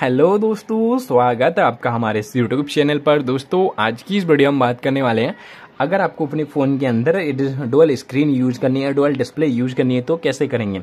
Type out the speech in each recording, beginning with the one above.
hello दोस्तों स्वागत है आपका हमारे इस यूट्यूब चैनल पर दोस्तों आज की इस वीडियो हम बात करने वाले हैं अगर आपको अपने फ़ोन के अंदर डुअल स्क्रीन यूज करनी है डुअल डिस्प्ले यूज करनी है तो कैसे करेंगे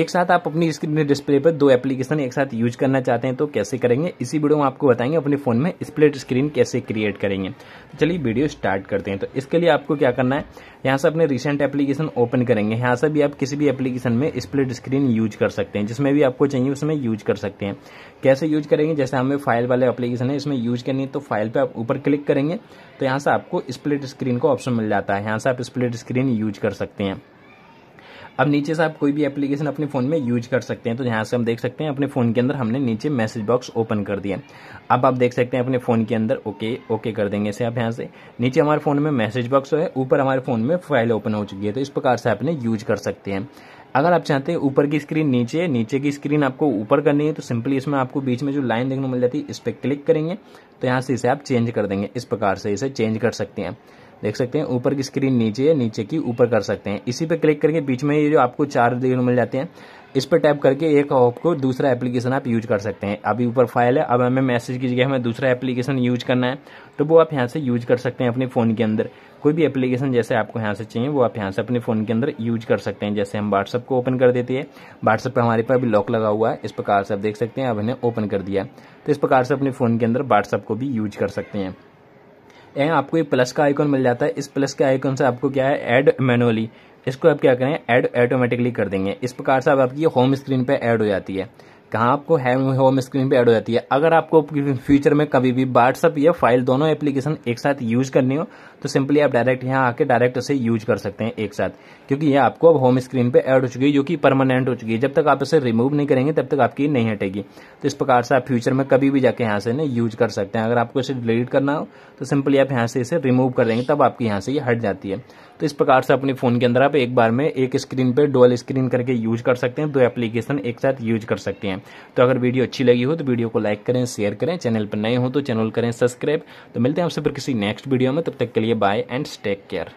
एक साथ आप अपनी स्क्रीन डिस्प्ले पर दो एप्लीकेशन एक साथ यूज करना चाहते हैं तो कैसे करेंगे इसी वीडियो में आपको बताएंगे अपने फ़ोन में स्प्लिट स्क्रीन कैसे क्रिएट करेंगे तो चलिए वीडियो स्टार्ट करते हैं तो इसके लिए आपको क्या करना है यहाँ से अपने रिसेंट एप्लीकेशन ओपन करेंगे यहाँ से भी आप किसी भी एप्लीकेशन में स्प्लिट स्क्रीन यूज कर सकते हैं जिसमें भी आपको चाहिए उसमें यूज कर सकते हैं कैसे यूज करेंगे जैसे हमें फाइल वाले एप्लीकेशन है इसमें यूज करनी है तो फाइल पर आप ऊपर क्लिक करेंगे तो यहाँ से आपको स्प्लिट स्क्रीन का ऑप्शन मिल जाता है यहाँ से आप स्प्लिट स्क्रीन यूज कर सकते हैं अब नीचे से आप कोई भी एप्लीकेशन अपने फ़ोन में यूज कर सकते हैं तो यहाँ से हम देख सकते हैं अपने फ़ोन के अंदर हमने नीचे मैसेज बॉक्स ओपन कर दिया अब आप देख सकते हैं अपने फ़ोन के अंदर ओके ओके कर देंगे इसे आप यहाँ से नीचे हमारे फ़ोन में मैसेज बॉक्स है ऊपर हमारे फ़ोन में फाइल ओपन हो चुकी है तो इस प्रकार से आपने यूज कर सकते हैं अगर आप चाहते हैं ऊपर की स्क्रीन नीचे नीचे की स्क्रीन आपको ऊपर करनी है तो सिंपली इसमें आपको बीच में जो लाइन देखने को मिल जाती है इस पर क्लिक करेंगे तो यहाँ से इसे आप चेंज कर देंगे इस प्रकार से इसे चेंज कर सकते हैं देख सकते हैं ऊपर की स्क्रीन नीचे या नीचे की ऊपर कर सकते हैं इसी पर क्लिक करके बीच में ये जो आपको चार देखने मिल जाते हैं इस पर टैप करके एक आपको दूसरा एप्लीकेशन आप यूज कर सकते हैं अभी ऊपर फाइल है अब हमें मैसेज की जगह हमें दूसरा एप्लीकेशन यूज करना है तो वो आप यहाँ से यूज कर सकते हैं अपने फ़ोन के अंदर कोई भी एप्लीकेशन जैसे आपको यहाँ से चाहिए वो आप यहाँ से अपने फ़ोन के अंदर यूज कर सकते हैं जैसे हम व्हाट्सअप को ओपन कर देते हैं व्हाट्सअप पर हमारे पास अभी लॉक लगा हुआ है इस प्रकार से आप देख सकते हैं अब इन्हें ओपन कर दिया तो इस प्रकार से अपने फ़ोन के अंदर व्हाट्सअप को भी यूज कर सकते हैं एंड आपको एक प्लस का आइकॉन मिल जाता है इस प्लस के आइकॉन से आपको क्या है ऐड मैनुअली इसको आप क्या करें ऐड ऑटोमेटिकली कर देंगे इस प्रकार से अब आपकी होम स्क्रीन पे ऐड हो जाती है कहाँ आपको होम स्क्रीन पे ऐड हो जाती है अगर आपको फ्यूचर में कभी भी व्हाट्सअप या फाइल दोनों एप्लीकेशन एक साथ यूज करनी हो तो सिंपली आप डायरेक्ट यहाँ आके डायरेक्ट उसे यूज कर सकते हैं एक साथ क्योंकि ये आपको अब होम स्क्रीन पे ऐड हो चुकी है जो कि परमानेंट हो चुकी है जब तक आप इसे रिमूव नहीं करेंगे तब तक आपकी नहीं हटेगी तो इस प्रकार से आप फ्यूचर में कभी भी जाके यहाँ से ना यूज कर सकते हैं अगर आपको इसे डिलीट करना हो तो सिंपली आप यहाँ से इसे रिमूव कर देंगे तब आपकी यहाँ से ये हट जाती है तो इस प्रकार से अपने फ़ोन के अंदर आप एक बार में एक स्क्रीन पर डोल स्क्रीन करके यूज कर सकते हैं दो एप्लीकेशन एक साथ यूज कर सकते हैं तो अगर वीडियो अच्छी लगी हो तो वीडियो को लाइक करें शेयर करें चैनल पर नए हो तो चैनल करें सब्सक्राइब तो मिलते हैं आपसे फिर किसी नेक्स्ट वीडियो में तब तक के लिए बाय एंड टेक केयर